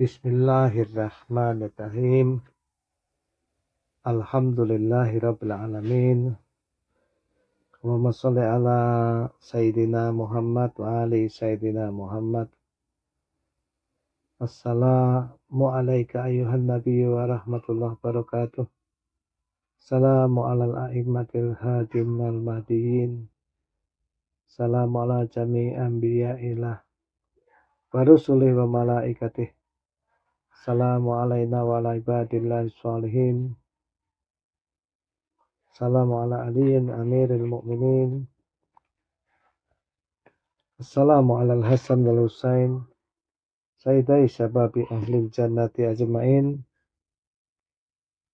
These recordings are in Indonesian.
Bismillahirrahmanirrahim. Alamin. Allahumma salli ala Sayyidina Muhammad wa ali Sayyidina Muhammad. Assalamu alaika ayuhan nabiyyu wa rahmatullahi wabarakatuh. Salamu al a'immatil hadim al mahdiyin. Salamu ala jami biya'ilah. Barusulih wa malaikatih. Salamu alaina wa ala ibadillahi salihin. Salamu ala aliyin amiril mu'minin. Assalamu ala al-Hasan wal Husain. Sayyidai syababi ahli jannati ajma'in.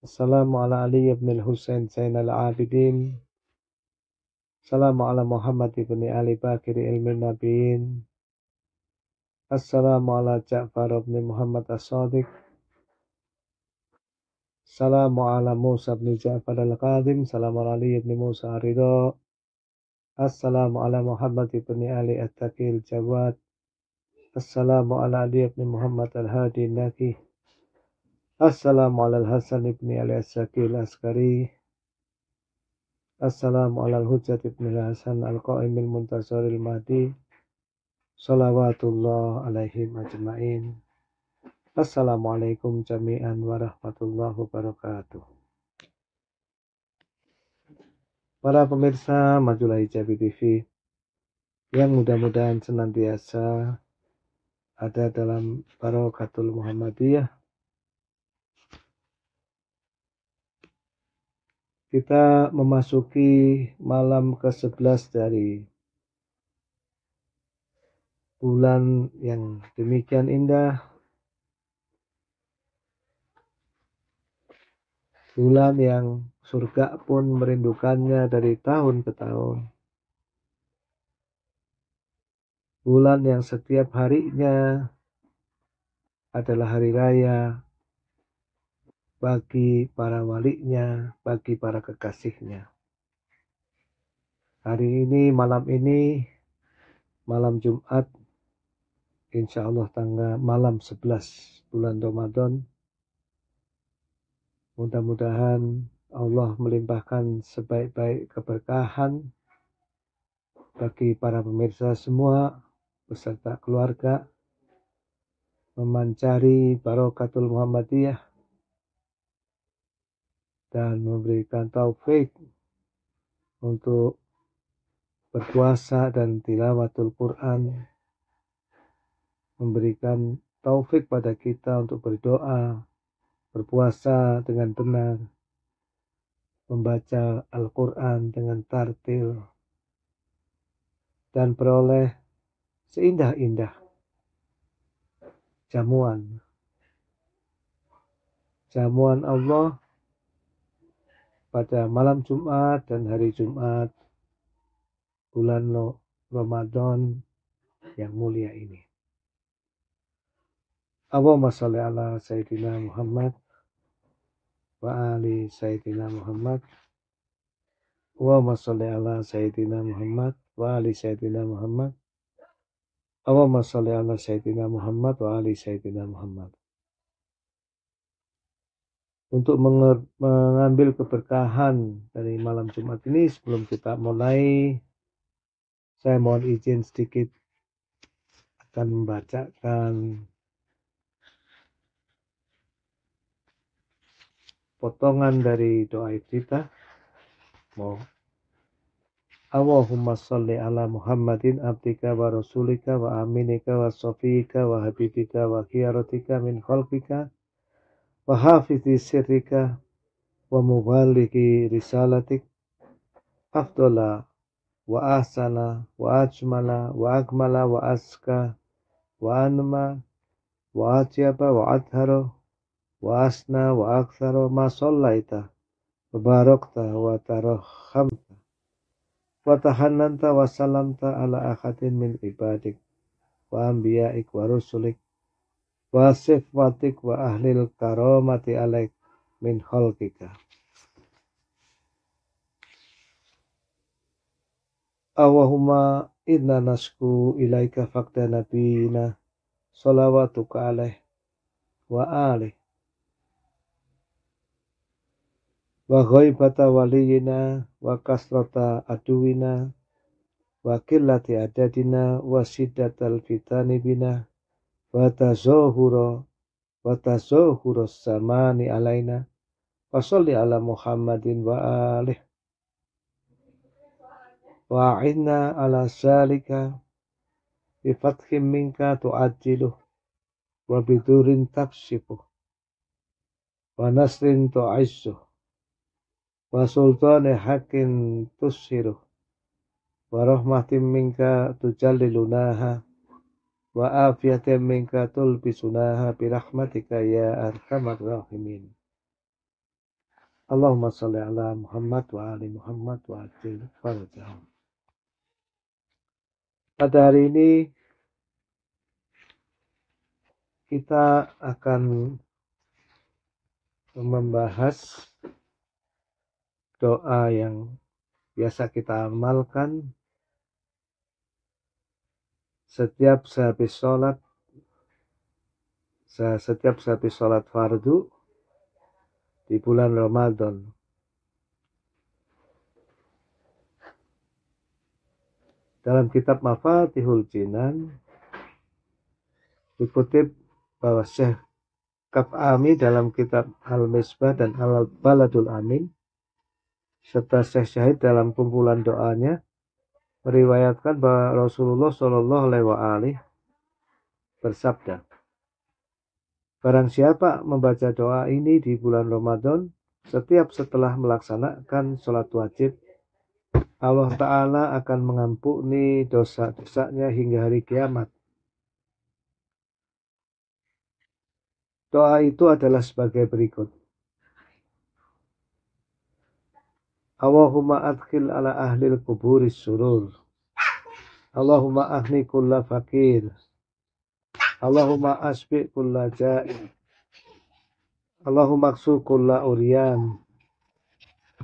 Assalamu ala Ali ibn al-Husain Zainal Abidin. Assalamu ala Muhammad ibn Ali Bakir ilmin nabiyin. السلام على جعفر بن محمد الصادق السلام على موسى بن جعفر القادم السلام على علي بن موسى الرضا السلام على محمد بن علي التقي الجواد السلام على علي بن محمد الهادي النقي السلام على الحسن بن علي السكي العسكري السلام على الحجة بن الحسن القائم المنتصر المهدي Salawatullah alaihi majma'in. Assalamualaikum jami'an warahmatullahi wabarakatuh. Para pemirsa Majulah Hijabi TV yang mudah-mudahan senantiasa ada dalam barokatul Muhammadiyah. Kita memasuki malam ke-11 dari bulan yang demikian indah bulan yang surga pun merindukannya dari tahun ke tahun bulan yang setiap harinya adalah hari raya bagi para walinya, bagi para kekasihnya. Hari ini, malam ini, malam Jumat, insya Allah tanggal malam 11 bulan Ramadan. Mudah-mudahan Allah melimpahkan sebaik-baik keberkahan bagi para pemirsa semua beserta keluarga memancari barokatul Muhammadiyah dan memberikan taufik untuk berpuasa dan tilawatul Quran memberikan taufik pada kita untuk berdoa, berpuasa dengan benar, membaca Al-Quran dengan tartil, dan beroleh seindah-indah jamuan. Jamuan Allah pada malam Jumat dan hari Jumat bulan Ramadan yang mulia ini. Allahumma salli ala Sayyidina Muhammad wa ali Sayyidina Muhammad Allahumma salli ala Sayyidina Muhammad wa ali Sayyidina Muhammad Allahumma salli ala Sayyidina Muhammad wa ali Sayyidina Muhammad Untuk mengambil keberkahan dari malam Jumat ini sebelum kita mulai saya mohon izin sedikit akan membacakan potongan dari doa kita mau Allahumma salli ala Muhammadin abdika wa rasulika wa aminika wa sofika wa habibika wa khiyaratika min khalqika wa hafizi sirrika wa mubaliki risalatik aftola, wa ahsana wa ajmala wa akmala wa aska wa anma wa atyaba wa adhara wa asna wa aktsara ma sallaita wa barakta wa tarahhamta wa tahannanta wa salamta ala akhatin min ibadik wa anbiya'ik wa rusulik wa sifatik wa ahlil karamati alaik min khalqika Allahumma inna nasku ilaika fakta nabiyina salawatuka alaih wa alih wa ghaibata waliyina wa kasrata aduwina wa qillati adadina wa siddatal fitani bina wa tazahura wa tazahura samani alaina wa salli ala muhammadin wa alih wa inna ala salika bi fathim minka tu'ajjiluh wa bidurin tafsifuh wa nasrin tu'izzuh wa sultani hakin tusiru wa rahmatin minka tujallilunaha wa afiyatin minka tulbisunaha bi rahmatika ya arhamar rahimin Allahumma salli ala Muhammad wa ali Muhammad wa ajil farajahum pada hari ini kita akan membahas doa yang biasa kita amalkan setiap sehabis sholat setiap sehabis sholat fardu di bulan Ramadan dalam kitab Mafatihul Jinan dikutip bahwa Syekh Kaf Ami dalam kitab Al-Misbah dan Al-Baladul Amin serta Syekh Syahid dalam kumpulan doanya meriwayatkan bahwa Rasulullah Shallallahu Alaihi Wasallam bersabda, Barang siapa membaca doa ini di bulan Ramadan, setiap setelah melaksanakan sholat wajib, Allah Ta'ala akan mengampuni dosa-dosanya hingga hari kiamat. Doa itu adalah sebagai berikut. Allahumma adkhil ala ahlil kuburis surur. Allahumma ahni kulla fakir. Allahumma asbi kulla ja'i Allahumma aksu kulla uriyan.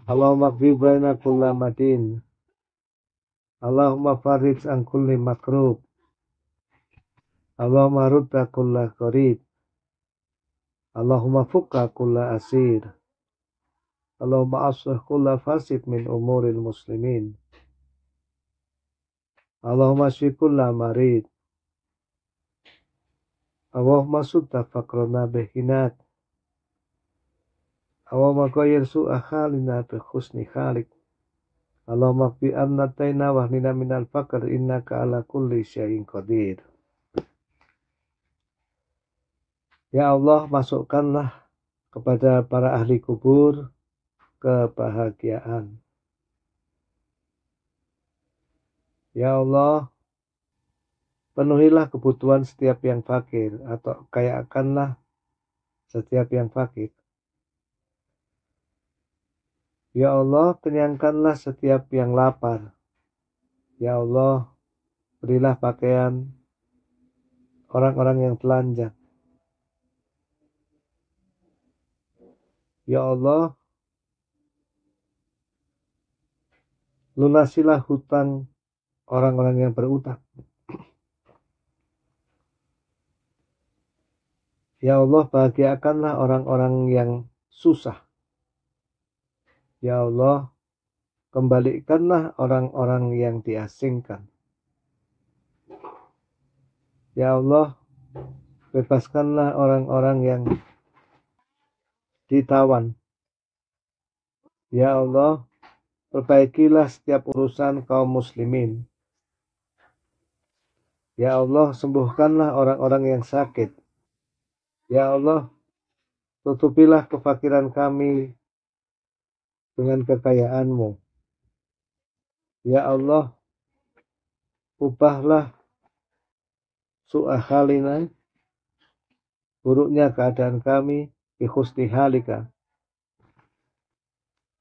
Allahumma akbi kulla madin. Allahumma farid an kulli makrub. Allahumma rudda kulla qarib. Allahumma fuqa kulla asir. Allah aslih kulla fasid min umuril muslimin. Allah shfi kulla marid. Allahumma sutta faqrana bihinat. Allahumma qayyir su'a khalina bi husni khalik. Allahumma fi anna tayna wahnina minal faqr innaka ala kulli syai'in qadir. Ya Allah, masukkanlah kepada para ahli kubur kebahagiaan. Ya Allah, penuhilah kebutuhan setiap yang fakir atau kayakanlah setiap yang fakir. Ya Allah, kenyangkanlah setiap yang lapar. Ya Allah, berilah pakaian orang-orang yang telanjang. Ya Allah, lunasilah hutang orang-orang yang berutang. Ya Allah, bahagiakanlah orang-orang yang susah. Ya Allah, kembalikanlah orang-orang yang diasingkan. Ya Allah, bebaskanlah orang-orang yang ditawan. Ya Allah, Perbaikilah setiap urusan kaum muslimin. Ya Allah, sembuhkanlah orang-orang yang sakit. Ya Allah, tutupilah kefakiran kami dengan kekayaanMu. Ya Allah, ubahlah su'ahalina buruknya keadaan kami ikhusti halika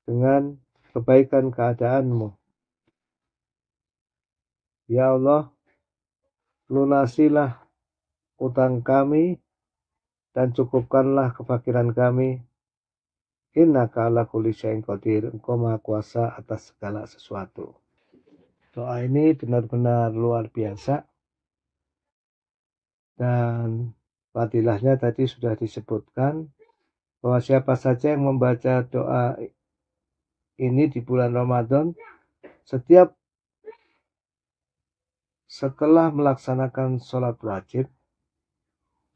dengan kebaikan keadaanmu. Ya Allah, lunasilah utang kami dan cukupkanlah kefakiran kami. Inna ka'ala kulli qadir. Engkau Maha Kuasa atas segala sesuatu. Doa ini benar-benar luar biasa. Dan fadilahnya tadi sudah disebutkan bahwa siapa saja yang membaca doa ini di bulan Ramadan setiap setelah melaksanakan sholat wajib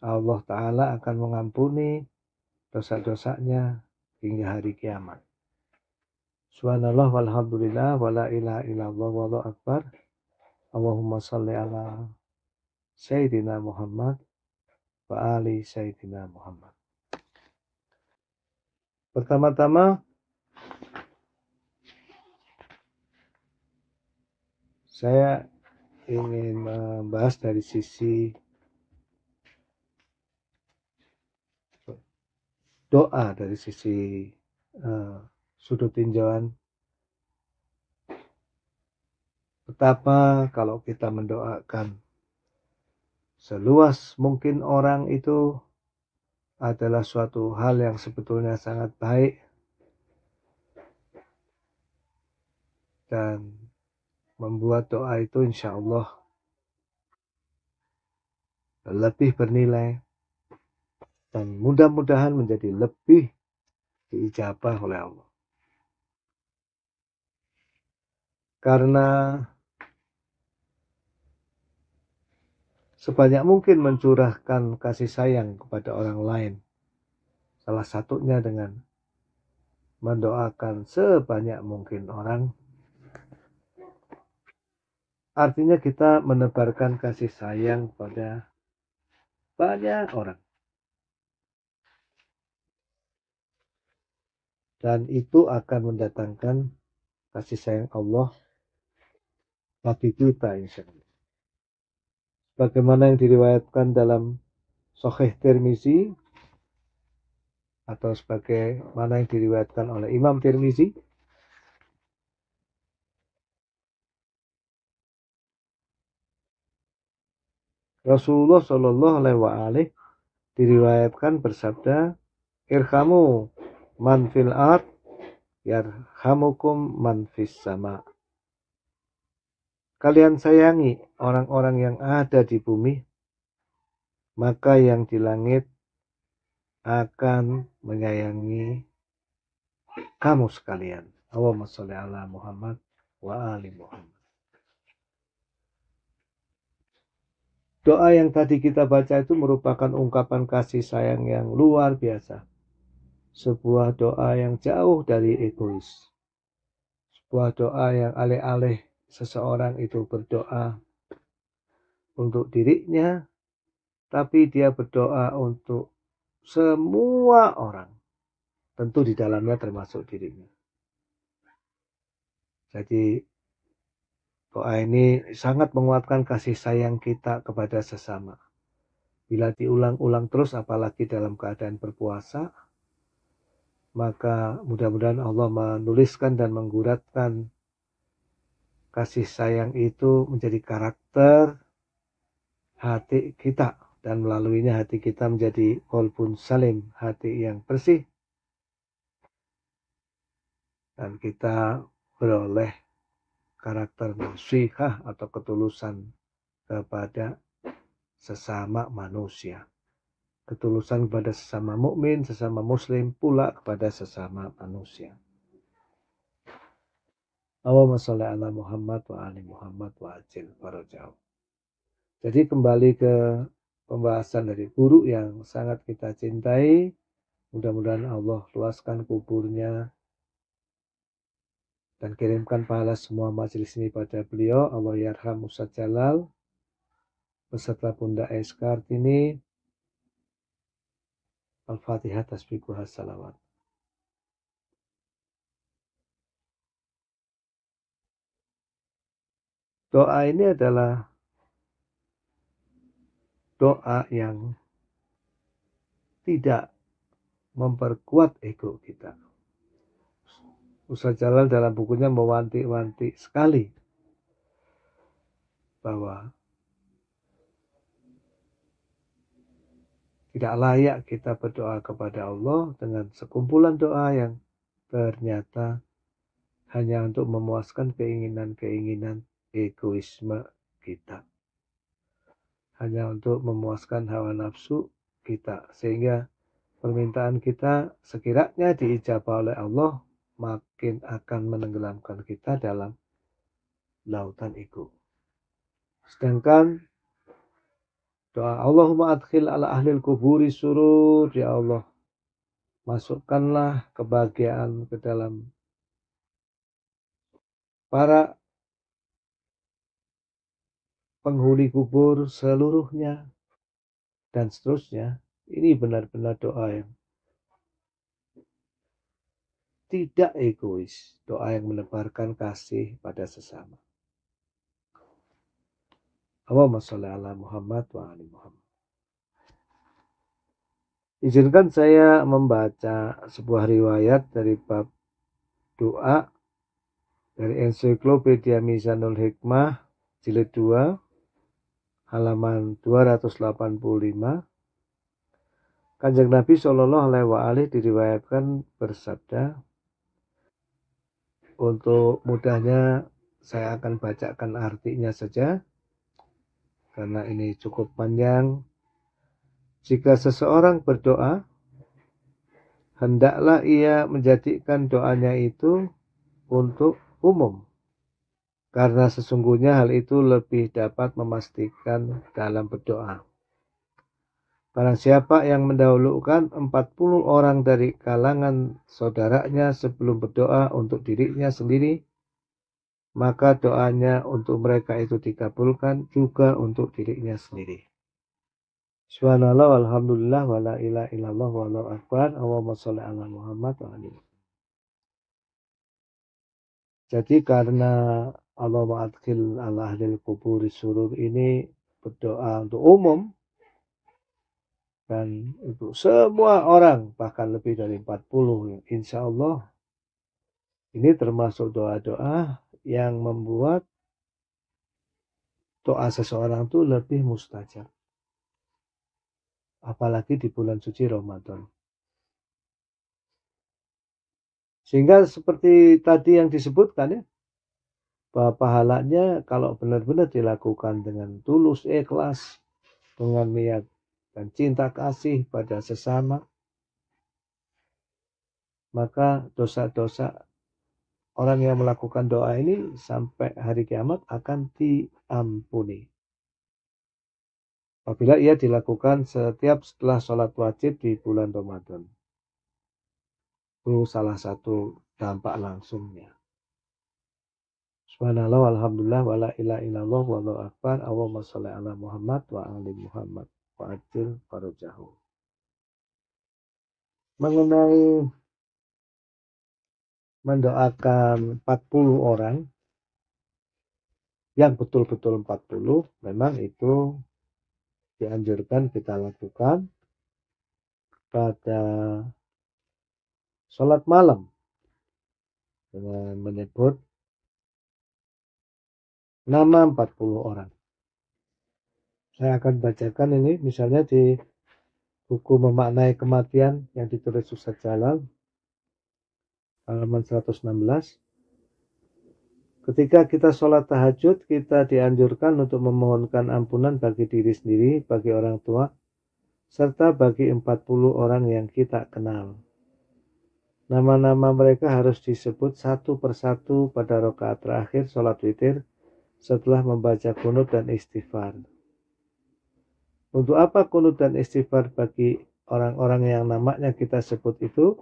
Allah Ta'ala akan mengampuni dosa-dosanya hingga hari kiamat. Subhanallah walhamdulillah wala ilaha illallah wallahu akbar. Allahumma salli ala Sayyidina Muhammad wa ali Sayyidina Muhammad. Pertama-tama saya ingin membahas dari sisi doa dari sisi uh, sudut tinjauan betapa kalau kita mendoakan seluas mungkin orang itu adalah suatu hal yang sebetulnya sangat baik dan membuat doa itu insya Allah lebih bernilai dan mudah-mudahan menjadi lebih diijabah oleh Allah. Karena sebanyak mungkin mencurahkan kasih sayang kepada orang lain. Salah satunya dengan mendoakan sebanyak mungkin orang Artinya kita menebarkan kasih sayang pada banyak orang. Dan itu akan mendatangkan kasih sayang Allah bagi kita insya Allah. Bagaimana yang diriwayatkan dalam Soheh Tirmizi atau sebagai mana yang diriwayatkan oleh Imam Tirmizi Rasulullah Shallallahu Alaihi Wasallam diriwayatkan bersabda, "Irhamu man fil ard, yarhamukum man fis sama." Kalian sayangi orang-orang yang ada di bumi, maka yang di langit akan menyayangi kamu sekalian. Allahumma sholli ala Muhammad wa ali Muhammad. Doa yang tadi kita baca itu merupakan ungkapan kasih sayang yang luar biasa. Sebuah doa yang jauh dari egois. Sebuah doa yang alih-alih seseorang itu berdoa untuk dirinya, tapi dia berdoa untuk semua orang. Tentu di dalamnya termasuk dirinya. Jadi Doa ini sangat menguatkan kasih sayang kita kepada sesama. Bila diulang-ulang terus apalagi dalam keadaan berpuasa, maka mudah-mudahan Allah menuliskan dan mengguratkan kasih sayang itu menjadi karakter hati kita dan melaluinya hati kita menjadi kolbun salim, hati yang bersih. Dan kita beroleh karakter nasihah atau ketulusan kepada sesama manusia. Ketulusan kepada sesama mukmin, sesama muslim, pula kepada sesama manusia. Allahumma sholli ala Muhammad wa ali Muhammad wa ajil farajau. Jadi kembali ke pembahasan dari guru yang sangat kita cintai. Mudah-mudahan Allah luaskan kuburnya, dan kirimkan pahala semua majelis ini pada beliau Allah Yarham Musa Jalal beserta Bunda S. Kartini Al-Fatihah Tasbih Salawat Doa ini adalah doa yang tidak memperkuat ego kita. Ustaz jalan dalam bukunya mewanti-wanti sekali bahwa tidak layak kita berdoa kepada Allah dengan sekumpulan doa yang ternyata hanya untuk memuaskan keinginan-keinginan egoisme kita. Hanya untuk memuaskan hawa nafsu kita. Sehingga permintaan kita sekiranya diijabah oleh Allah makin akan menenggelamkan kita dalam lautan ego. Sedangkan doa Allahumma adkhil ala ahlil kuburi surur ya Allah masukkanlah kebahagiaan ke dalam para penghuni kubur seluruhnya dan seterusnya. Ini benar-benar doa yang tidak egois, doa yang menebarkan kasih pada sesama. Allahumma sholli ala Muhammad wa ali Muhammad. Izinkan saya membaca sebuah riwayat dari bab doa dari ensiklopedia Mizanul Hikmah jilid 2 halaman 285 Kanjeng Nabi Shallallahu Alaihi Wasallam diriwayatkan bersabda, untuk mudahnya saya akan bacakan artinya saja karena ini cukup panjang. Jika seseorang berdoa, hendaklah ia menjadikan doanya itu untuk umum. Karena sesungguhnya hal itu lebih dapat memastikan dalam berdoa. Barang siapa yang mendahulukan 40 orang dari kalangan saudaranya sebelum berdoa untuk dirinya sendiri, maka doanya untuk mereka itu dikabulkan juga untuk dirinya sendiri. Subhanallah walhamdulillah wala ilaha illallah wallahu akbar. Allahumma sholli ala Muhammad wa alihi. Jadi karena Allah ma'adkhil ala ahlil kubur surur ini berdoa untuk umum dan itu semua orang bahkan lebih dari 40 ya. insya Allah ini termasuk doa-doa yang membuat doa seseorang itu lebih mustajab apalagi di bulan suci Ramadan sehingga seperti tadi yang disebutkan ya bahwa pahalanya kalau benar-benar dilakukan dengan tulus ikhlas dengan niat dan cinta kasih pada sesama, maka dosa-dosa orang yang melakukan doa ini sampai hari kiamat akan diampuni. Apabila ia dilakukan setiap setelah sholat wajib di bulan Ramadan. Itu salah satu dampak langsungnya. Subhanallah, alhamdulillah, wala ilaha illallah, wallahu akbar, Allahumma sholli ala Muhammad wa ali Muhammad wa'atil Farojahu. Mengenai mendoakan 40 orang, yang betul-betul 40, memang itu dianjurkan kita lakukan pada sholat malam dengan menyebut nama 40 orang saya akan bacakan ini misalnya di buku memaknai kematian yang ditulis Ustaz Jalal halaman 116 ketika kita sholat tahajud kita dianjurkan untuk memohonkan ampunan bagi diri sendiri bagi orang tua serta bagi 40 orang yang kita kenal nama-nama mereka harus disebut satu persatu pada rokaat terakhir sholat witir setelah membaca kunut dan istighfar. Untuk apa kunut dan istighfar bagi orang-orang yang namanya kita sebut itu?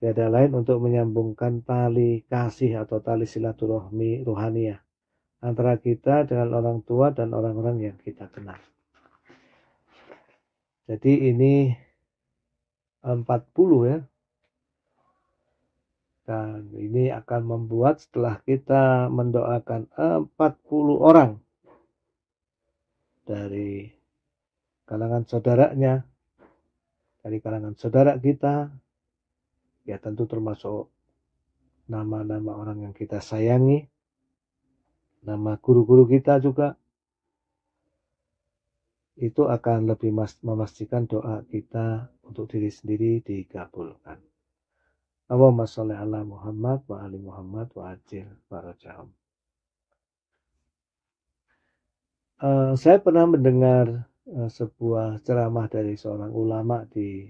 Tiada lain untuk menyambungkan tali kasih atau tali silaturahmi ruhaniah antara kita dengan orang tua dan orang-orang yang kita kenal. Jadi ini 40 ya. Dan ini akan membuat setelah kita mendoakan 40 orang dari kalangan saudaranya, dari kalangan saudara kita, ya tentu termasuk nama-nama orang yang kita sayangi, nama guru-guru kita juga, itu akan lebih memastikan doa kita untuk diri sendiri dikabulkan. Allahumma sholli ala Muhammad wa ali Muhammad wa ajil barajahum. Uh, saya pernah mendengar Eh, sebuah ceramah dari seorang ulama di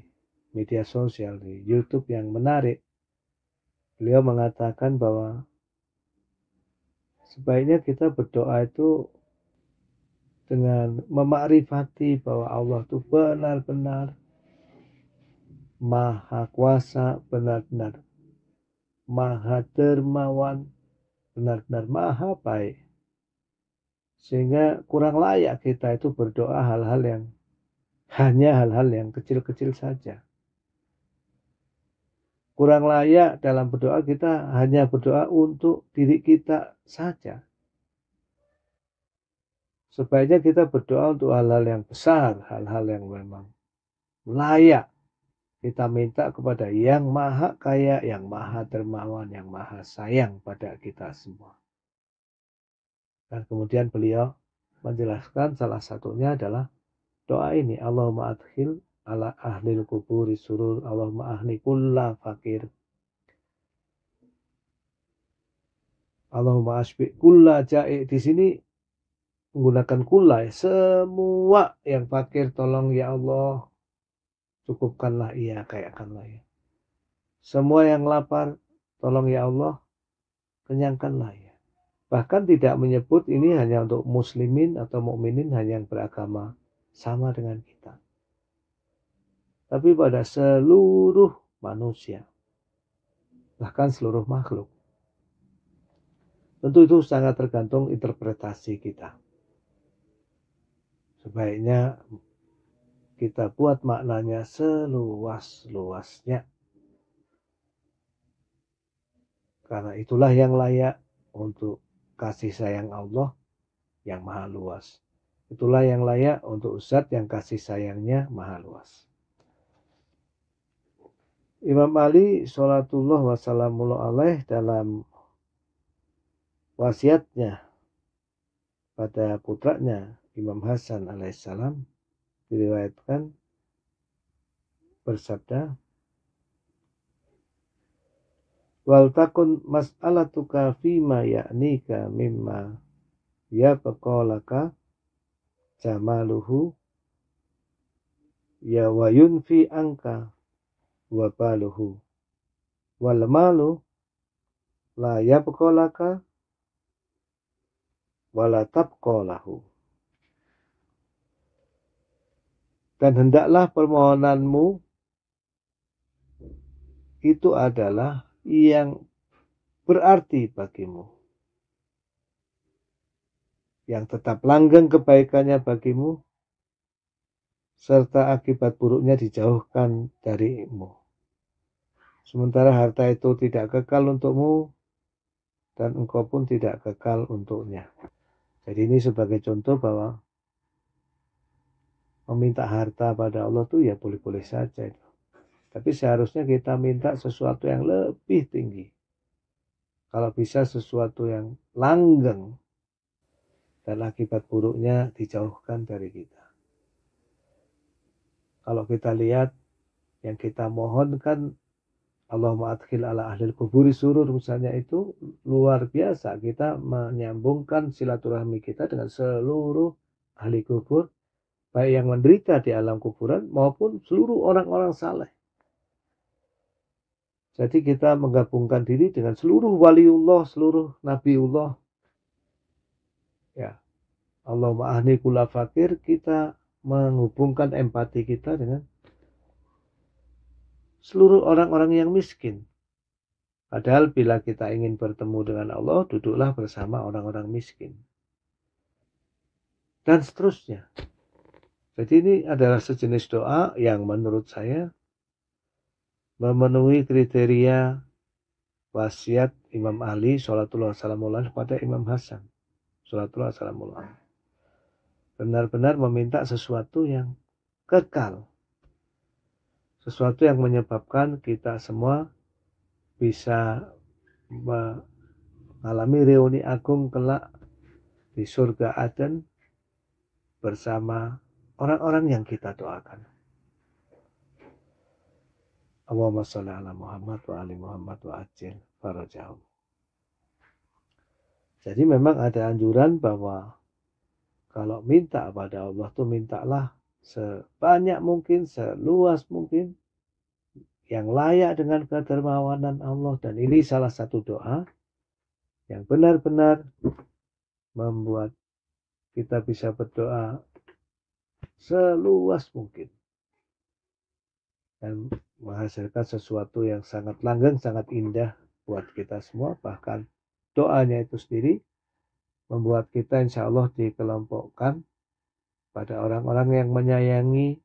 media sosial di YouTube yang menarik. Beliau mengatakan bahwa sebaiknya kita berdoa itu dengan memakrifati bahwa Allah itu benar-benar maha kuasa, benar-benar maha dermawan, benar-benar maha baik. Sehingga kurang layak kita itu berdoa hal-hal yang hanya hal-hal yang kecil-kecil saja. Kurang layak dalam berdoa kita hanya berdoa untuk diri kita saja. Sebaiknya kita berdoa untuk hal-hal yang besar, hal-hal yang memang layak kita minta kepada Yang Maha Kaya, Yang Maha Dermawan, Yang Maha Sayang pada kita semua. Dan kemudian beliau menjelaskan salah satunya adalah doa ini. Allahumma adhil ala ahlil kuburi surur. Allahumma ahli kulla fakir. Allahumma asbi kulla ja'i. Di sini menggunakan kulla. Ya. Semua yang fakir tolong ya Allah. Cukupkanlah ia, kayakanlah ya. Semua yang lapar, tolong ya Allah, kenyangkanlah ya. Bahkan tidak menyebut ini hanya untuk muslimin atau mukminin hanya yang beragama sama dengan kita. Tapi pada seluruh manusia. Bahkan seluruh makhluk. Tentu itu sangat tergantung interpretasi kita. Sebaiknya kita buat maknanya seluas-luasnya. Karena itulah yang layak untuk kasih sayang Allah yang maha luas. Itulah yang layak untuk zat yang kasih sayangnya maha luas. Imam Ali sholatullah wassalamu'alaihi alaih dalam wasiatnya pada putranya Imam Hasan alaihissalam diriwayatkan bersabda wal takun mas'alatuka fima yaknika mimma ya pekolaka jamaluhu ya wayun fi angka wabaluhu wal malu la pekolaka wala tabqalahu dan hendaklah permohonanmu itu adalah yang berarti bagimu, yang tetap langgeng kebaikannya bagimu, serta akibat buruknya dijauhkan darimu. Sementara harta itu tidak kekal untukmu, dan engkau pun tidak kekal untuknya. Jadi ini sebagai contoh bahwa meminta harta pada Allah itu ya boleh-boleh saja itu. Tapi seharusnya kita minta sesuatu yang lebih tinggi. Kalau bisa sesuatu yang langgeng dan akibat buruknya dijauhkan dari kita. Kalau kita lihat yang kita mohonkan Allahumma adkhil ala ahli kuburi surur misalnya itu luar biasa kita menyambungkan silaturahmi kita dengan seluruh ahli kubur baik yang menderita di alam kuburan maupun seluruh orang-orang saleh jadi kita menggabungkan diri dengan seluruh waliullah, seluruh nabiullah. Ya. Allah ma'ahni kula fakir, kita menghubungkan empati kita dengan seluruh orang-orang yang miskin. Padahal bila kita ingin bertemu dengan Allah, duduklah bersama orang-orang miskin. Dan seterusnya. Jadi ini adalah sejenis doa yang menurut saya memenuhi kriteria wasiat Imam Ali sholatullah salamullah kepada Imam Hasan sholatullah salamullah benar-benar meminta sesuatu yang kekal sesuatu yang menyebabkan kita semua bisa mengalami reuni agung kelak di surga Aden bersama orang-orang yang kita doakan. Allahumma salli ala Muhammad wa ali Muhammad wa ajil farajahum. Jadi memang ada anjuran bahwa kalau minta kepada Allah tuh mintalah sebanyak mungkin, seluas mungkin yang layak dengan kedermawanan Allah dan ini salah satu doa yang benar-benar membuat kita bisa berdoa seluas mungkin dan menghasilkan sesuatu yang sangat langgeng, sangat indah buat kita semua. Bahkan doanya itu sendiri membuat kita insya Allah dikelompokkan pada orang-orang yang menyayangi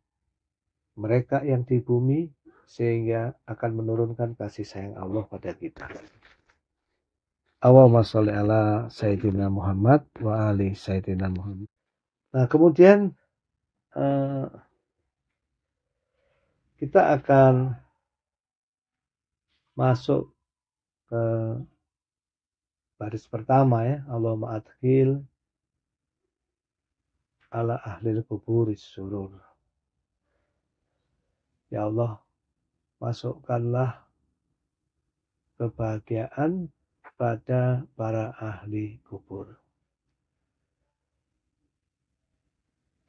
mereka yang di bumi sehingga akan menurunkan kasih sayang Allah pada kita. Allahumma sholli ala Sayyidina Muhammad wa ali Sayyidina Muhammad. Nah, kemudian eh, kita akan masuk ke baris pertama ya Allahumma adkhil ala kubur kuburis surur ya Allah masukkanlah kebahagiaan pada para ahli kubur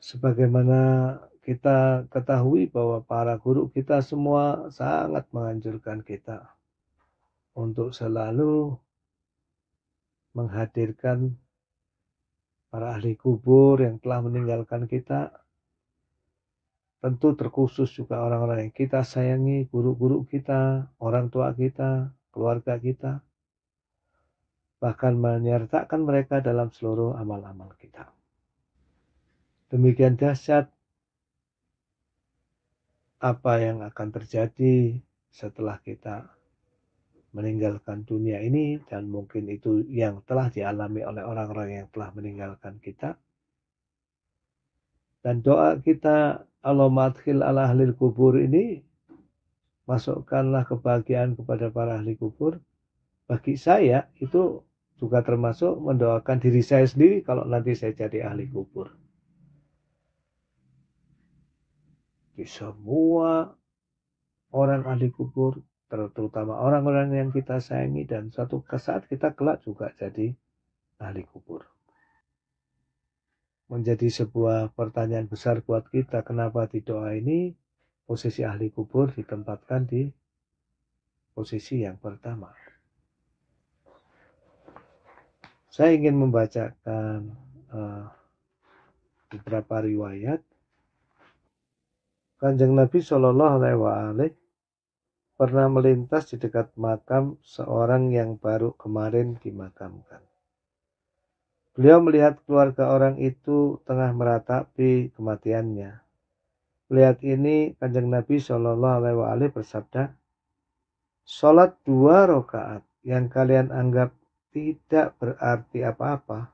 sebagaimana kita ketahui bahwa para guru kita semua sangat menganjurkan kita untuk selalu menghadirkan para ahli kubur yang telah meninggalkan kita tentu terkhusus juga orang-orang yang kita sayangi, guru-guru kita, orang tua kita, keluarga kita, bahkan menyertakan mereka dalam seluruh amal-amal kita. Demikian dahsyat apa yang akan terjadi setelah kita meninggalkan dunia ini dan mungkin itu yang telah dialami oleh orang-orang yang telah meninggalkan kita. Dan doa kita Allahumma ala ahli kubur ini masukkanlah kebahagiaan kepada para ahli kubur. Bagi saya itu juga termasuk mendoakan diri saya sendiri kalau nanti saya jadi ahli kubur. semua orang ahli kubur, terutama orang-orang yang kita sayangi dan suatu saat kita kelak juga jadi ahli kubur. Menjadi sebuah pertanyaan besar buat kita kenapa di doa ini posisi ahli kubur ditempatkan di posisi yang pertama. Saya ingin membacakan uh, beberapa riwayat Kanjeng Nabi Shallallahu Alaihi pernah melintas di dekat makam seorang yang baru kemarin dimakamkan. Beliau melihat keluarga orang itu tengah meratapi kematiannya. Melihat ini, Kanjeng Nabi Shallallahu Alaihi bersabda, "Sholat dua rakaat yang kalian anggap tidak berarti apa-apa,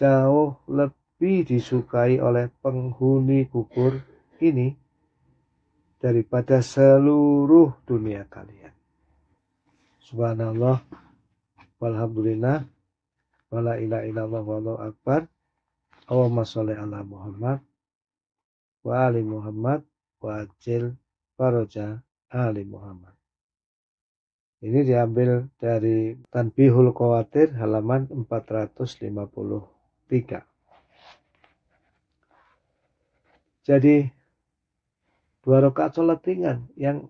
jauh lebih disukai oleh penghuni kubur ini daripada seluruh dunia kalian. Subhanallah, walhamdulillah, wala ilaha illallah wallahu akbar. Allahumma sholli ala Muhammad wa ali Muhammad wa ajil faroja ali Muhammad. Ini diambil dari Tanbihul Qawatir halaman 453. Jadi dua rakaat sholat ringan yang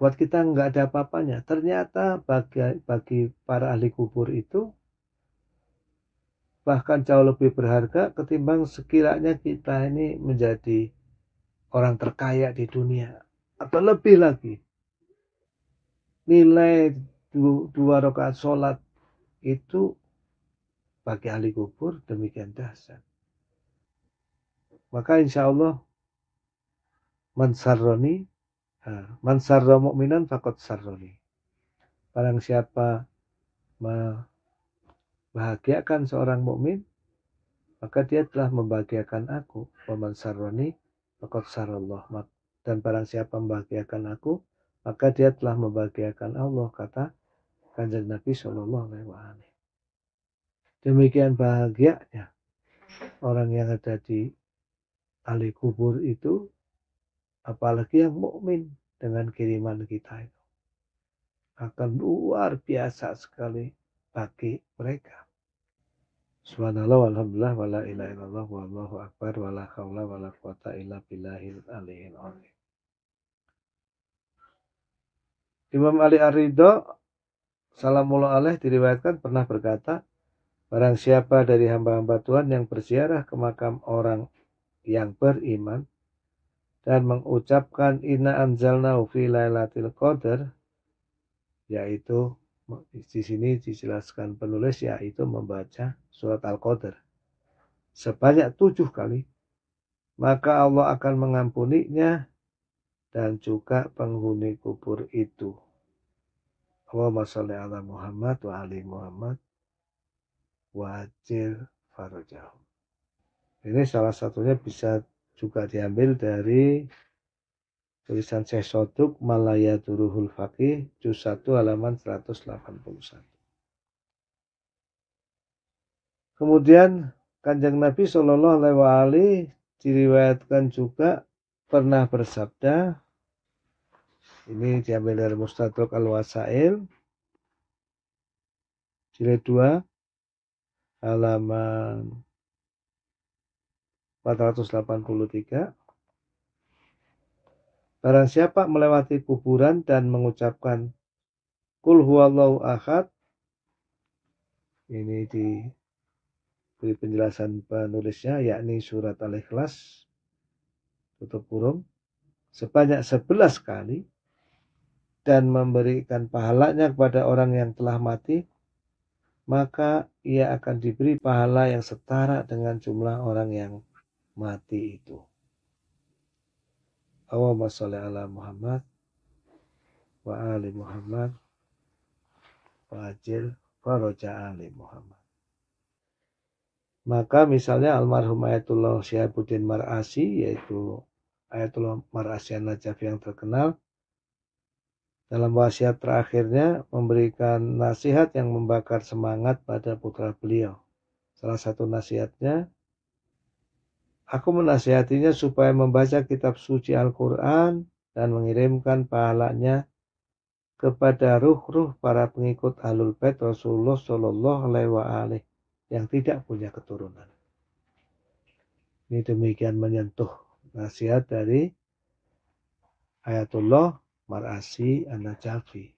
buat kita nggak ada apa-apanya. Ternyata bagi, bagi para ahli kubur itu bahkan jauh lebih berharga ketimbang sekiranya kita ini menjadi orang terkaya di dunia atau lebih lagi. Nilai dua rakaat sholat itu bagi ahli kubur demikian dahsyat. Maka insya Allah mansarroni mansarro mukminan fakot sarroni barang siapa membahagiakan seorang mukmin maka dia telah membahagiakan aku mansarroni fakot sarallah dan barang siapa membahagiakan aku maka dia telah membahagiakan Allah kata kanjeng Nabi Shallallahu alaihi wasallam demikian bahagianya orang yang ada di ahli kubur itu apalagi yang mukmin dengan kiriman kita itu akan luar biasa sekali bagi mereka. Subhanallah walhamdulillah wala ilaha illallah wallahu akbar wala haula wala quwata illa billahil aliyil azim. Imam Ali Ar-Ridho Salamullah alaih diriwayatkan pernah berkata, Barang siapa dari hamba-hamba Tuhan yang berziarah ke makam orang yang beriman, dan mengucapkan inna anzalnahu fi lailatul qadar yaitu di sini dijelaskan penulis yaitu membaca surat Al-Qadar sebanyak tujuh kali maka Allah akan mengampuninya dan juga penghuni kubur itu. Allahumma salli ala Muhammad wa ali Muhammad wa ajil farajahum. Ini salah satunya bisa juga diambil dari tulisan Syekh Sotuk Malaya Turuhul Faqih juz 1 halaman 181. Kemudian Kanjeng Nabi Shallallahu alaihi wasallam diriwayatkan juga pernah bersabda ini diambil dari Mustadrak Al-Wasail jilid 2 halaman 483 Barang siapa melewati kuburan dan mengucapkan Kul huwallahu ahad Ini diberi penjelasan penulisnya yakni surat al-ikhlas Tutup kurung Sebanyak 11 kali dan memberikan pahalanya kepada orang yang telah mati maka ia akan diberi pahala yang setara dengan jumlah orang yang mati itu. Allahumma sholli ala Muhammad wa ali Muhammad wa ajil faraja ali Muhammad. Maka misalnya almarhum Ayatullah Syihabuddin Mar'asi yaitu Ayatullah Mar'asi Najaf yang terkenal dalam wasiat terakhirnya memberikan nasihat yang membakar semangat pada putra beliau. Salah satu nasihatnya Aku menasihatinya supaya membaca kitab suci Al-Quran dan mengirimkan pahalanya kepada ruh-ruh para pengikut Ahlul Bait Rasulullah Shallallahu Alaihi yang tidak punya keturunan. Ini demikian menyentuh nasihat dari Ayatullah Marasi An-Najafi.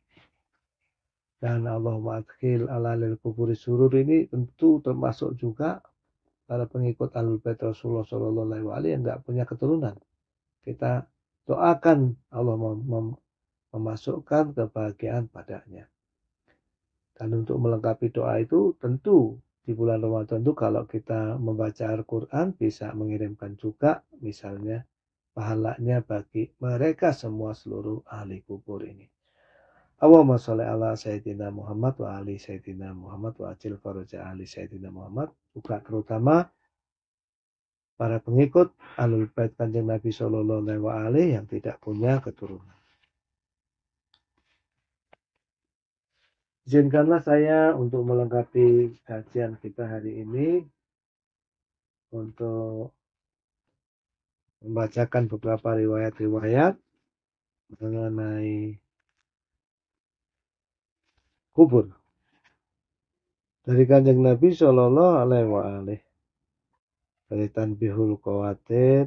Dan Allahumma Akhil ala lil kuburi surur ini tentu termasuk juga para pengikut Ahlul Bait Rasulullah Shallallahu Alaihi Wasallam yang nggak punya keturunan. Kita doakan Allah mem mem memasukkan kebahagiaan padanya. Dan untuk melengkapi doa itu tentu di bulan Ramadan itu kalau kita membaca Al-Quran bisa mengirimkan juga misalnya pahalanya bagi mereka semua seluruh ahli kubur ini. Allahumma sholli ala sayyidina Muhammad wa ali sayyidina Muhammad wa ajil faraja ali sayyidina Muhammad buka terutama para pengikut alul bait kanjeng Nabi sallallahu Alaihi ali yang tidak punya keturunan. Izinkanlah saya untuk melengkapi kajian kita hari ini untuk membacakan beberapa riwayat-riwayat mengenai kubur dari kanjeng Nabi Shallallahu Alaihi Wasallam dari tanbihul khawatir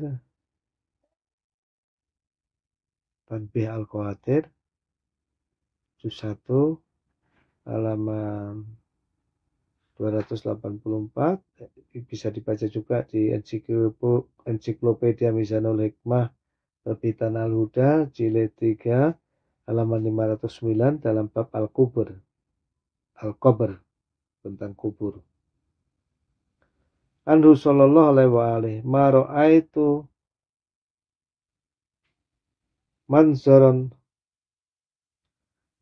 tanbih al khawatir juz satu halaman 284 eh, bisa dibaca juga di ensiklopedia Mizanul Hikmah terbitan Al-Huda jilid 3 halaman 509 dalam bab Al-Kubur al-qabr tentang kubur. Anhu sallallahu alaihi wa alihi ma ra'aitu manzaran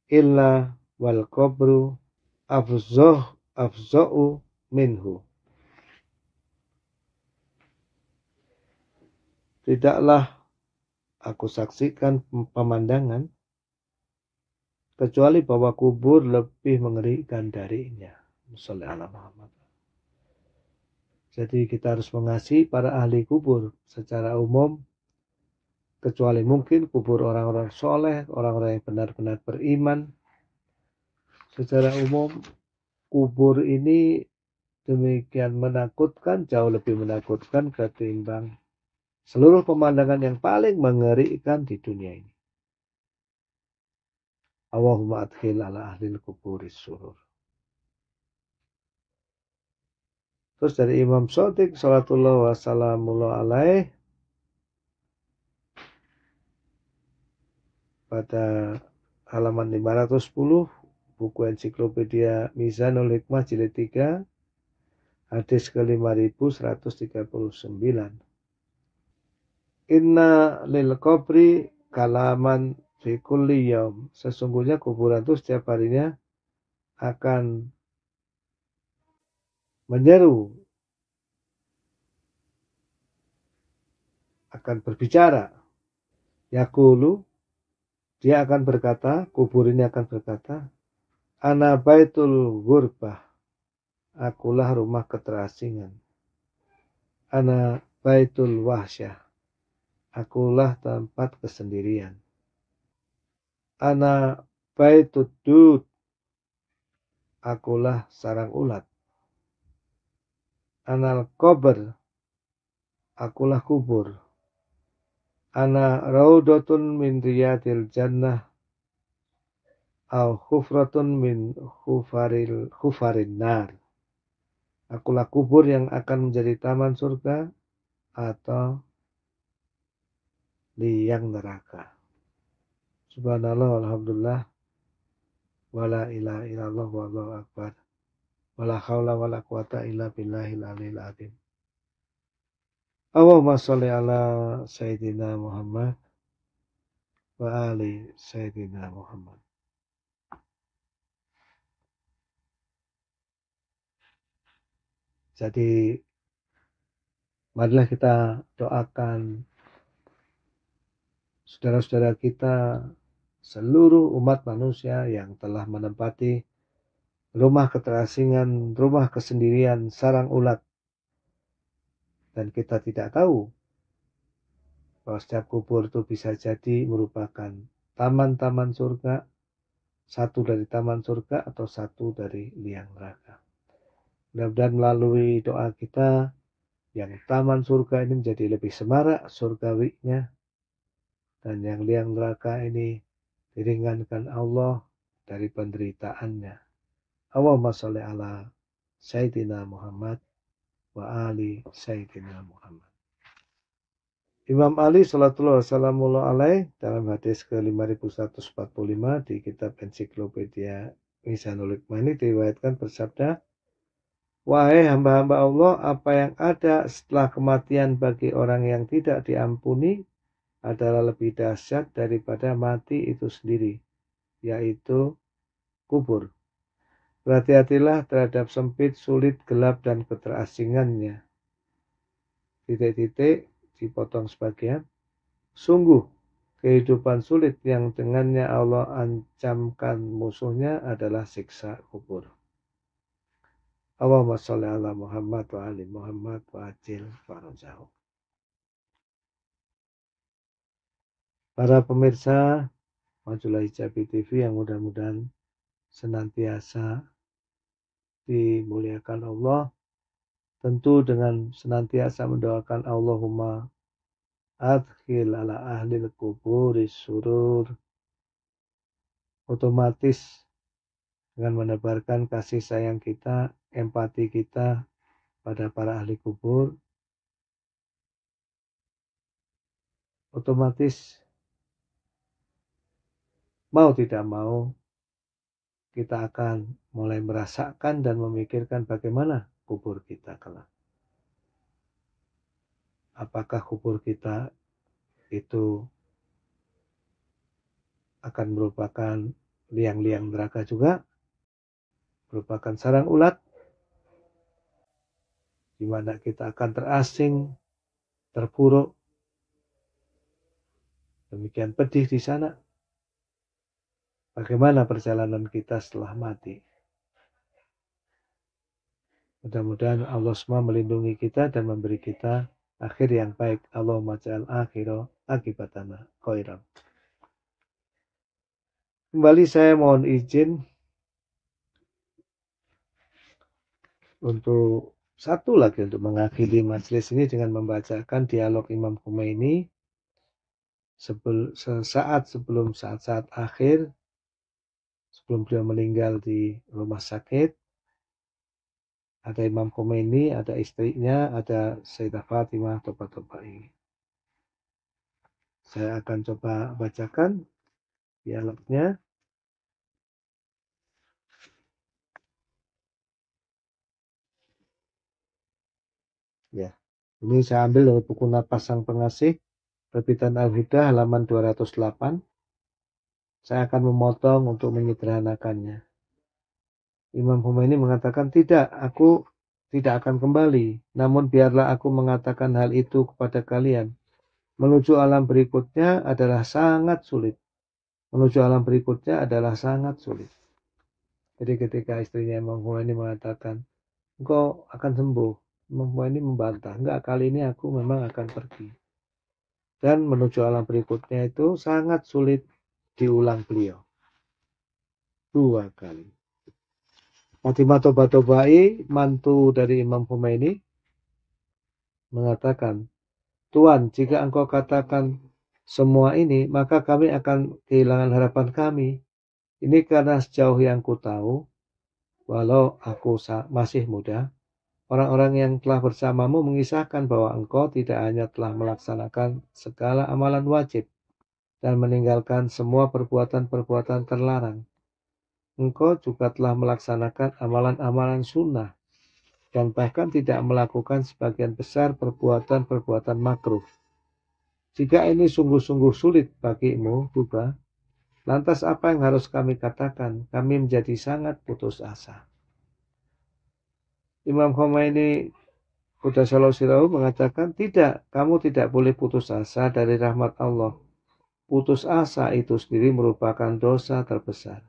illa wal qabru afzah afzau minhu. Tidaklah aku saksikan pemandangan kecuali bahwa kubur lebih mengerikan darinya. Ala Muhammad. Jadi kita harus mengasihi para ahli kubur secara umum, kecuali mungkin kubur orang-orang soleh, orang-orang yang benar-benar beriman. Secara umum, kubur ini demikian menakutkan, jauh lebih menakutkan ketimbang seluruh pemandangan yang paling mengerikan di dunia ini. Allahumma adkhil ala ahlil kuburis surur. Terus dari Imam Sotik, Salatullah wasalamullah alaih, pada halaman 510 buku ensiklopedia Mizanul Hikmah jilid 3 hadis ke 5139 Inna lil qabri kalaman Fikulli ya. Sesungguhnya kuburan itu setiap harinya akan menyeru. Akan berbicara. Yakulu. Dia akan berkata, kubur ini akan berkata, Ana baitul gurbah. Akulah rumah keterasingan. Ana baitul wahsyah. Akulah tempat kesendirian. Ana baitut dud. Akulah sarang ulat. Anal kober. Akulah kubur. Ana raudotun min riyadil jannah. Au khufratun min khufaril khufarin nar. Akulah kubur yang akan menjadi taman surga atau liang neraka. Subhanallah walhamdulillah wala ilaha illallah wallahu akbar. Wala haula wala quwata illa billahil aliyil azim. Allahumma shalli ala sayyidina Muhammad wa ali sayyidina Muhammad. Jadi marilah kita doakan saudara-saudara kita seluruh umat manusia yang telah menempati rumah keterasingan, rumah kesendirian, sarang ulat. Dan kita tidak tahu bahwa setiap kubur itu bisa jadi merupakan taman-taman surga, satu dari taman surga atau satu dari liang neraka. Mudah-mudahan melalui doa kita yang taman surga ini menjadi lebih semarak surgawinya dan yang liang neraka ini diringankan Allah dari penderitaannya. Allahumma sholli ala Sayyidina Muhammad wa ali Sayyidina Muhammad. Imam Ali sallallahu alaihi Alaih dalam hadis ke 5145 di kitab ensiklopedia Misanul Hikmah diriwayatkan bersabda, Wahai hamba-hamba Allah, apa yang ada setelah kematian bagi orang yang tidak diampuni adalah lebih dahsyat daripada mati itu sendiri, yaitu kubur. Berhati-hatilah terhadap sempit, sulit, gelap, dan keterasingannya. Titik-titik dipotong sebagian. Sungguh, kehidupan sulit yang dengannya Allah ancamkan musuhnya adalah siksa kubur. Allahumma sholli ala Muhammad wa ali Muhammad wa ajil Para pemirsa Majulah Hijabi TV yang mudah-mudahan senantiasa dimuliakan Allah. Tentu dengan senantiasa mendoakan Allahumma adhil ala ahli kuburi surur. Otomatis dengan menebarkan kasih sayang kita, empati kita pada para ahli kubur, otomatis mau tidak mau kita akan mulai merasakan dan memikirkan bagaimana kubur kita kelak. Apakah kubur kita itu akan merupakan liang-liang neraka juga? Merupakan sarang ulat? Di mana kita akan terasing, terpuruk. Demikian pedih di sana bagaimana perjalanan kita setelah mati. Mudah-mudahan Allah semua melindungi kita dan memberi kita akhir yang baik. Allahumma ja'al akhiro akibatana khairan. Kembali saya mohon izin untuk satu lagi untuk mengakhiri majelis ini dengan membacakan dialog Imam Khomeini sebel, sesaat sebelum saat-saat akhir sebelum beliau meninggal di rumah sakit ada Imam Khomeini, ada istrinya, ada Sayyidah Fatimah toba ini. Saya akan coba bacakan dialognya. Ya, ini saya ambil dari buku Napas Pengasih, terbitan Al-Huda halaman 208. Saya akan memotong untuk menyederhanakannya. Imam Humaini mengatakan, tidak, aku tidak akan kembali. Namun biarlah aku mengatakan hal itu kepada kalian. Menuju alam berikutnya adalah sangat sulit. Menuju alam berikutnya adalah sangat sulit. Jadi ketika istrinya Imam Humayni mengatakan, engkau akan sembuh. Imam Humayni membantah, enggak kali ini aku memang akan pergi dan menuju alam berikutnya itu sangat sulit diulang beliau dua kali. Fatimah Toba Tobai, mantu dari Imam Khomeini, mengatakan, Tuhan, jika engkau katakan semua ini, maka kami akan kehilangan harapan kami. Ini karena sejauh yang ku tahu, walau aku masih muda, orang-orang yang telah bersamamu mengisahkan bahwa engkau tidak hanya telah melaksanakan segala amalan wajib, dan meninggalkan semua perbuatan-perbuatan terlarang. Engkau juga telah melaksanakan amalan-amalan sunnah dan bahkan tidak melakukan sebagian besar perbuatan-perbuatan makruh. Jika ini sungguh-sungguh sulit bagimu, buba. lantas apa yang harus kami katakan? Kami menjadi sangat putus asa. Imam Khomeini Buddha Sirau mengatakan, tidak, kamu tidak boleh putus asa dari rahmat Allah putus asa itu sendiri merupakan dosa terbesar.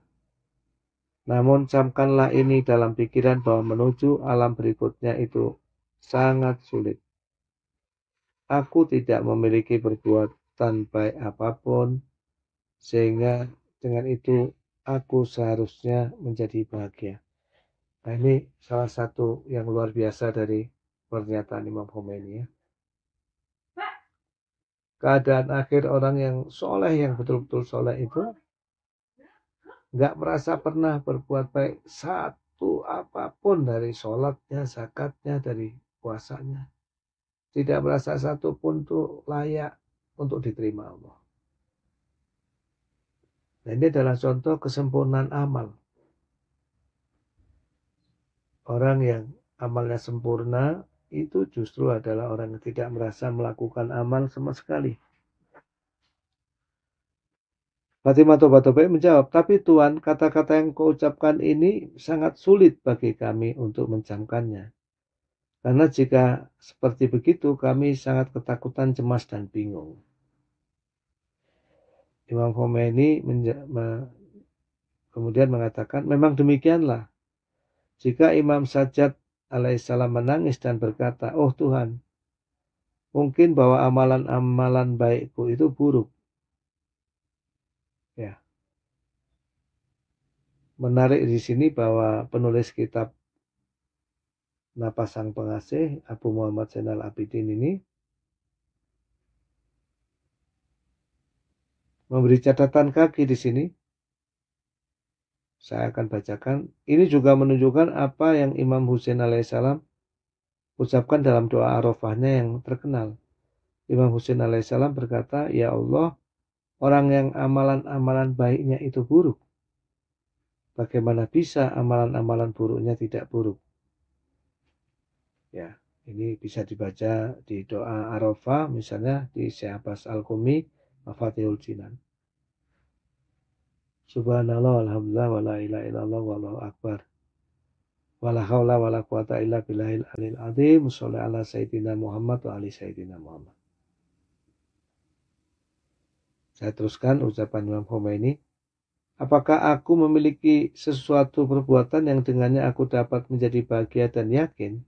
Namun camkanlah ini dalam pikiran bahwa menuju alam berikutnya itu sangat sulit. Aku tidak memiliki perbuatan baik apapun, sehingga dengan itu aku seharusnya menjadi bahagia. Nah ini salah satu yang luar biasa dari pernyataan Imam Khomeini ya keadaan akhir orang yang soleh yang betul-betul soleh itu nggak merasa pernah berbuat baik satu apapun dari sholatnya, zakatnya, dari puasanya. Tidak merasa satu pun tuh layak untuk diterima Allah. Dan ini adalah contoh kesempurnaan amal. Orang yang amalnya sempurna, itu justru adalah orang yang tidak merasa melakukan amal sama sekali. Fatimah Tobatobai menjawab, tapi Tuhan, kata-kata yang kau ucapkan ini sangat sulit bagi kami untuk mencamkannya. Karena jika seperti begitu, kami sangat ketakutan, cemas, dan bingung. Imam Khomeini me kemudian mengatakan, memang demikianlah. Jika Imam Sajjad alaihissalam menangis dan berkata, Oh Tuhan, mungkin bahwa amalan-amalan baikku itu buruk. Ya. Menarik di sini bahwa penulis kitab Napasang Pengasih Abu Muhammad Zainal Abidin ini memberi catatan kaki di sini saya akan bacakan. Ini juga menunjukkan apa yang Imam Husain alaihissalam ucapkan dalam doa Arafahnya yang terkenal. Imam Husain alaihissalam berkata, Ya Allah, orang yang amalan-amalan baiknya itu buruk. Bagaimana bisa amalan-amalan buruknya tidak buruk? Ya, ini bisa dibaca di doa Arafah misalnya di Syahbas al kumi Mafatihul Jinan. Subhanallah, alhamdulillah, wa la ilaha illallah, wallahu akbar. Wa la hawla wa la quwata illa billahil alil azim. Salli ala Sayyidina Muhammad wa ali Sayyidina Muhammad. Saya teruskan ucapan Imam Khomeini. Apakah aku memiliki sesuatu perbuatan yang dengannya aku dapat menjadi bahagia dan yakin?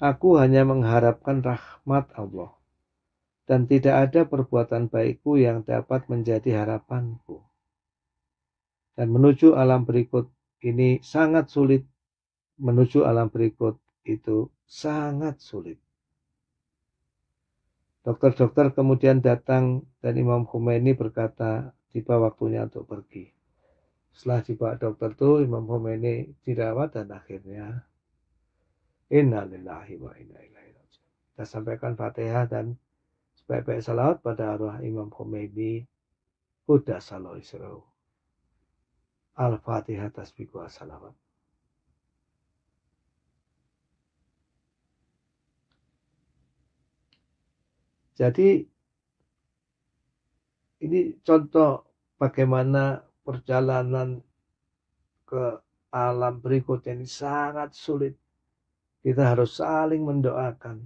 Aku hanya mengharapkan rahmat Allah. Dan tidak ada perbuatan baikku yang dapat menjadi harapanku. Dan menuju alam berikut ini sangat sulit. Menuju alam berikut itu sangat sulit. Dokter-dokter kemudian datang dan Imam Khomeini berkata, tiba waktunya untuk pergi. Setelah dibawa dokter itu, Imam Khomeini dirawat dan akhirnya innalillahi wa inna ilaihi raji'un. Kita sampaikan Fatihah dan sebaik-baik salawat pada arwah Imam Khomeini. Udah salam al fatihah tasbih wa salawat. Jadi ini contoh bagaimana perjalanan ke alam berikut ini sangat sulit. Kita harus saling mendoakan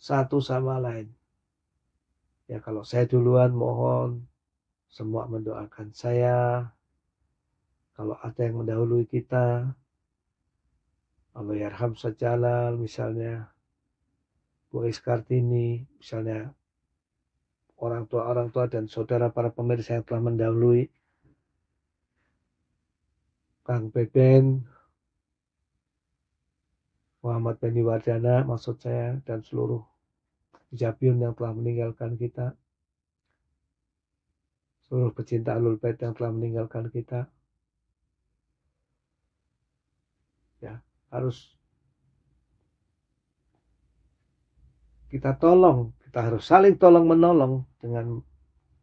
satu sama lain. Ya kalau saya duluan mohon semua mendoakan saya, kalau ada yang mendahului kita Allah Yarham Sajalal misalnya Bu misalnya orang tua orang tua dan saudara para pemirsa yang telah mendahului Kang Beben Muhammad Beni Wardana maksud saya dan seluruh Jabiun yang telah meninggalkan kita seluruh pecinta Alul Bait yang telah meninggalkan kita harus kita tolong, kita harus saling tolong menolong dengan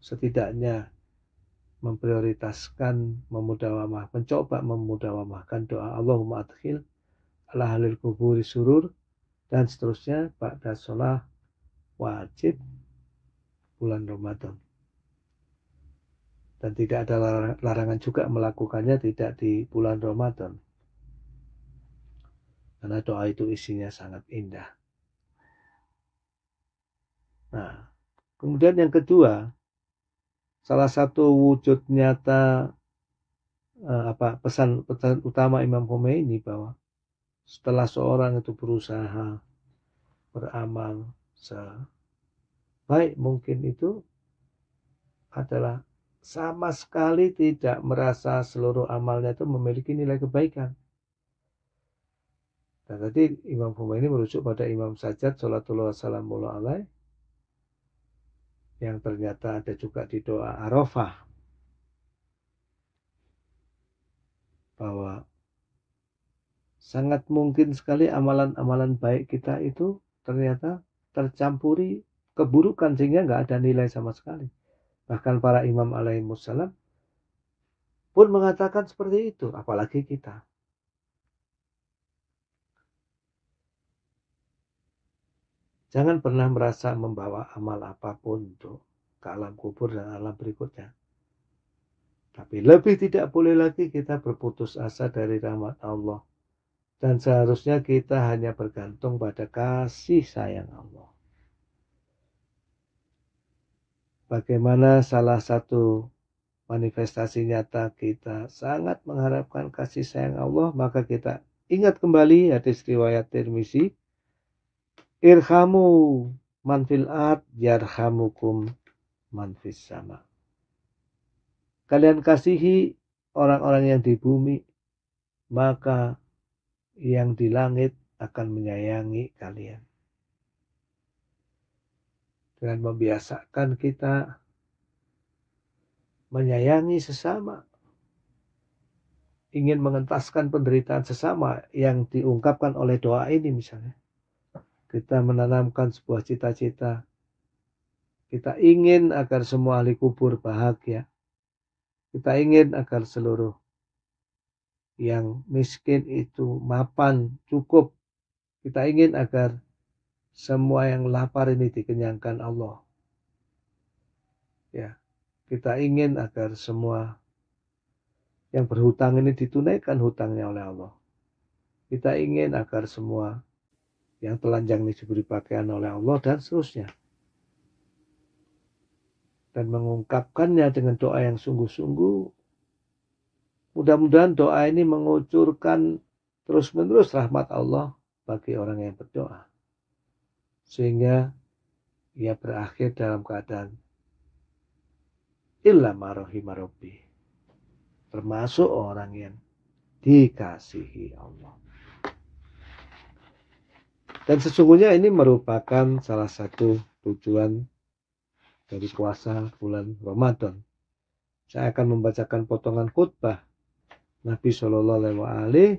setidaknya memprioritaskan memudawamah mencoba memudawamahkan doa Allahumma adkhil ala halil kuburi surur dan seterusnya pada sholat wajib bulan Ramadan dan tidak ada larangan juga melakukannya tidak di bulan Ramadan karena doa itu isinya sangat indah. Nah, kemudian yang kedua, salah satu wujud nyata eh, apa pesan pesan utama Imam Khomeini bahwa setelah seorang itu berusaha beramal sebaik mungkin itu adalah sama sekali tidak merasa seluruh amalnya itu memiliki nilai kebaikan. Dan tadi Imam Khomeini merujuk pada Imam Sajjad Salatullah Wassalamu'ala Alaih yang ternyata ada juga di doa Arafah bahwa sangat mungkin sekali amalan-amalan baik kita itu ternyata tercampuri keburukan sehingga nggak ada nilai sama sekali. Bahkan para imam alaihi pun mengatakan seperti itu, apalagi kita. Jangan pernah merasa membawa amal apapun untuk ke alam kubur dan alam berikutnya. Tapi lebih tidak boleh lagi kita berputus asa dari rahmat Allah. Dan seharusnya kita hanya bergantung pada kasih sayang Allah. Bagaimana salah satu manifestasi nyata kita sangat mengharapkan kasih sayang Allah, maka kita ingat kembali hadis riwayat Tirmizi Irhamu manfil fil yarhamukum manfis sama. Kalian kasihi orang-orang yang di bumi, maka yang di langit akan menyayangi kalian. Dengan membiasakan kita menyayangi sesama, ingin mengentaskan penderitaan sesama yang diungkapkan oleh doa ini misalnya kita menanamkan sebuah cita-cita. Kita ingin agar semua ahli kubur bahagia. Kita ingin agar seluruh yang miskin itu mapan, cukup. Kita ingin agar semua yang lapar ini dikenyangkan Allah. Ya, kita ingin agar semua yang berhutang ini ditunaikan hutangnya oleh Allah. Kita ingin agar semua yang telanjang ini diberi pakaian oleh Allah dan seterusnya dan mengungkapkannya dengan doa yang sungguh-sungguh mudah-mudahan doa ini mengucurkan terus-menerus rahmat Allah bagi orang yang berdoa sehingga ia berakhir dalam keadaan illa marobi termasuk orang yang dikasihi Allah dan sesungguhnya ini merupakan salah satu tujuan dari puasa bulan Ramadan. Saya akan membacakan potongan khutbah Nabi Shallallahu Alaihi Wasallam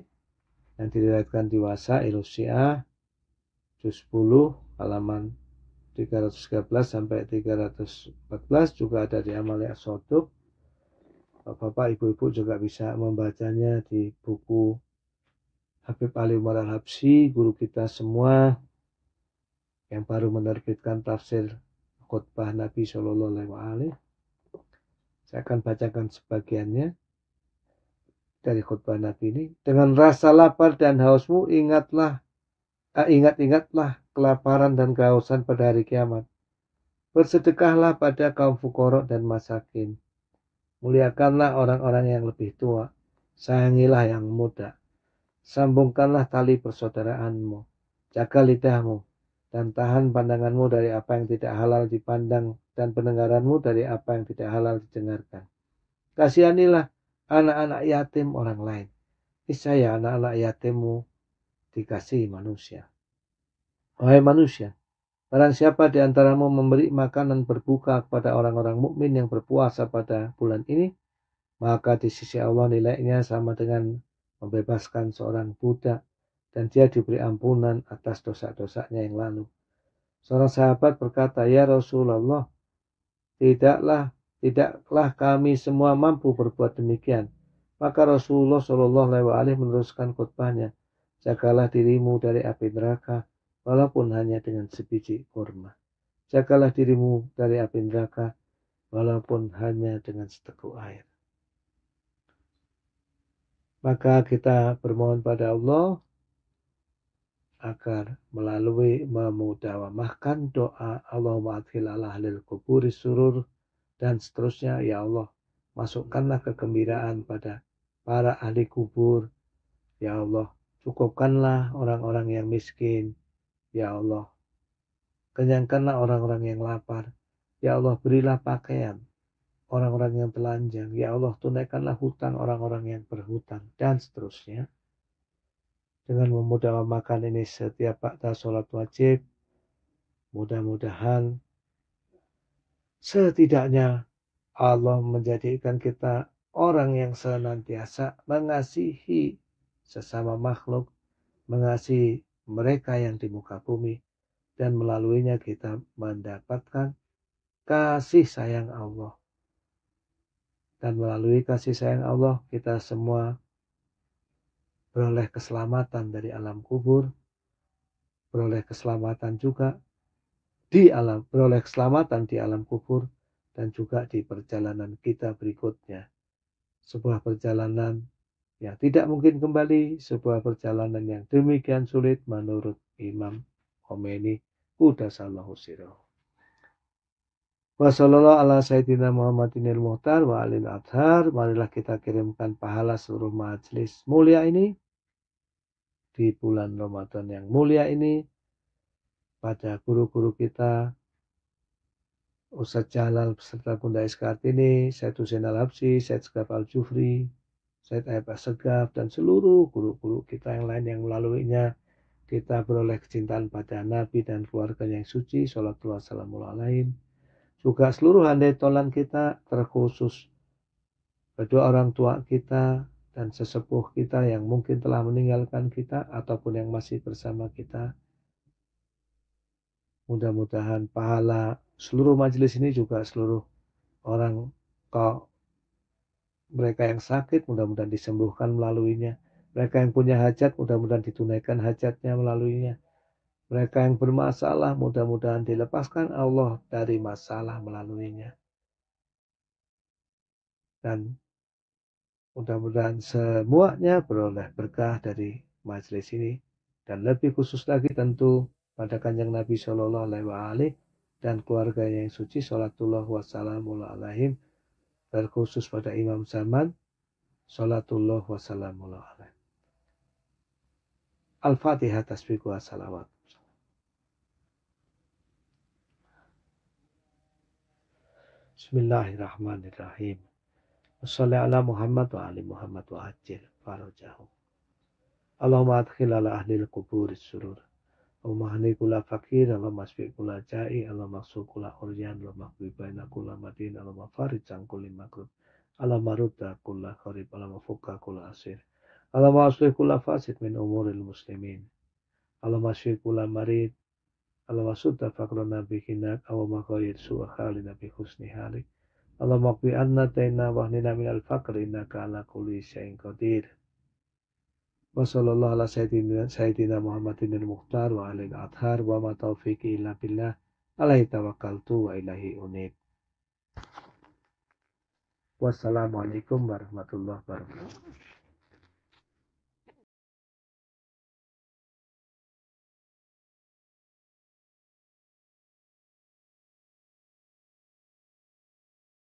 yang diriwayatkan di Wasa Ilusia juz 10 halaman 313 sampai 314 juga ada di Amalia Sotuk Bapak-bapak, ibu-ibu juga bisa membacanya di buku Habib Ali Umar al Habsi, guru kita semua yang baru menerbitkan tafsir khutbah Nabi Shallallahu Alaihi Wasallam. Saya akan bacakan sebagiannya dari khutbah Nabi ini. Dengan rasa lapar dan hausmu ingatlah, eh, ingat-ingatlah kelaparan dan kehausan pada hari kiamat. Bersedekahlah pada kaum fukorok dan masakin. Muliakanlah orang-orang yang lebih tua. Sayangilah yang muda Sambungkanlah tali persaudaraanmu, jaga lidahmu, dan tahan pandanganmu dari apa yang tidak halal dipandang dan pendengaranmu dari apa yang tidak halal didengarkan. Kasihanilah anak-anak yatim orang lain. Niscaya anak-anak yatimmu dikasihi manusia. Wahai manusia, barang siapa di antaramu memberi makanan berbuka kepada orang-orang mukmin yang berpuasa pada bulan ini, maka di sisi Allah nilainya sama dengan membebaskan seorang budak, dan dia diberi ampunan atas dosa-dosanya yang lalu. Seorang sahabat berkata, Ya Rasulullah, tidaklah tidaklah kami semua mampu berbuat demikian. Maka Rasulullah Shallallahu Alaihi meneruskan khutbahnya, jagalah dirimu dari api neraka, walaupun hanya dengan sebiji kurma. Jagalah dirimu dari api neraka, walaupun hanya dengan seteguk air maka kita bermohon pada Allah agar melalui memudawamahkan doa Allah adkhil ala ahlil kuburi surur dan seterusnya ya Allah masukkanlah kegembiraan pada para ahli kubur ya Allah cukupkanlah orang-orang yang miskin ya Allah kenyangkanlah orang-orang yang lapar ya Allah berilah pakaian orang-orang yang telanjang. Ya Allah, tunaikanlah hutang orang-orang yang berhutang, dan seterusnya. Dengan memudah makan ini setiap waktu sholat wajib, mudah-mudahan setidaknya Allah menjadikan kita orang yang senantiasa mengasihi sesama makhluk, mengasihi mereka yang di muka bumi, dan melaluinya kita mendapatkan kasih sayang Allah dan melalui kasih sayang Allah kita semua beroleh keselamatan dari alam kubur, beroleh keselamatan juga di alam beroleh keselamatan di alam kubur dan juga di perjalanan kita berikutnya. Sebuah perjalanan yang tidak mungkin kembali, sebuah perjalanan yang demikian sulit menurut Imam Khomeini. Udah sirah. Wassalamualaikum warahmatullahi Sayyidina Muhammadinil Muhtar wa alil athar. Marilah kita kirimkan pahala seluruh majelis mulia ini di bulan Ramadan yang mulia ini pada guru-guru kita Ustaz Jalal beserta Bunda Iskartini, Syed Hussein Al-Habsi, Syed Segaf Al-Jufri, Syed Ayub Segaf, dan seluruh guru-guru kita yang lain yang melaluinya kita beroleh kecintaan pada Nabi dan keluarga yang suci, sholatullah salamu juga seluruh handai tolan kita terkhusus. Kedua orang tua kita dan sesepuh kita yang mungkin telah meninggalkan kita ataupun yang masih bersama kita. Mudah-mudahan pahala seluruh majelis ini juga seluruh orang kau mereka yang sakit mudah-mudahan disembuhkan melaluinya. Mereka yang punya hajat mudah-mudahan ditunaikan hajatnya melaluinya. Mereka yang bermasalah mudah-mudahan dilepaskan Allah dari masalah melaluinya. Dan mudah-mudahan semuanya beroleh berkah dari majelis ini. Dan lebih khusus lagi tentu pada kanjeng Nabi Shallallahu Alaihi Wasallam dan keluarganya yang suci salatullah wassalamu alaihim terkhusus pada Imam Zaman salatullah wassalamu alaihim Al-Fatihah tasbihku Assalamualaikum Bismillahirrahmanirrahim. Wassalli ala Muhammad wa ali Muhammad wa ajil farajahu. Allahumma adkhil ala ahli al-qubur surur. Allahumma hani kula fakir, Allahumma asfi kula jai, Allahumma aksu kula uryan, Allahumma baina kula madin, Allahumma farijang kuli makrub, Allahumma rudda kula kharib, Allahumma fuka kula asir. Allahumma aslih kula fasid min umuril muslimin. Allahumma asfi kula marid, alwasutta fakrona bihinak awama qayyid su'a halina bi husni halik Allahumma qbi anna taina wahnina minal faqr innaka ala kulli syai'in qadir wa sallallahu ala sayyidina, sayyidina Muhammadin al-Mukhtar wa alil athar wa ma taufiqi illa billah alaihi tawakkaltu wa ilahi unib Wassalamualaikum warahmatullahi wabarakatuh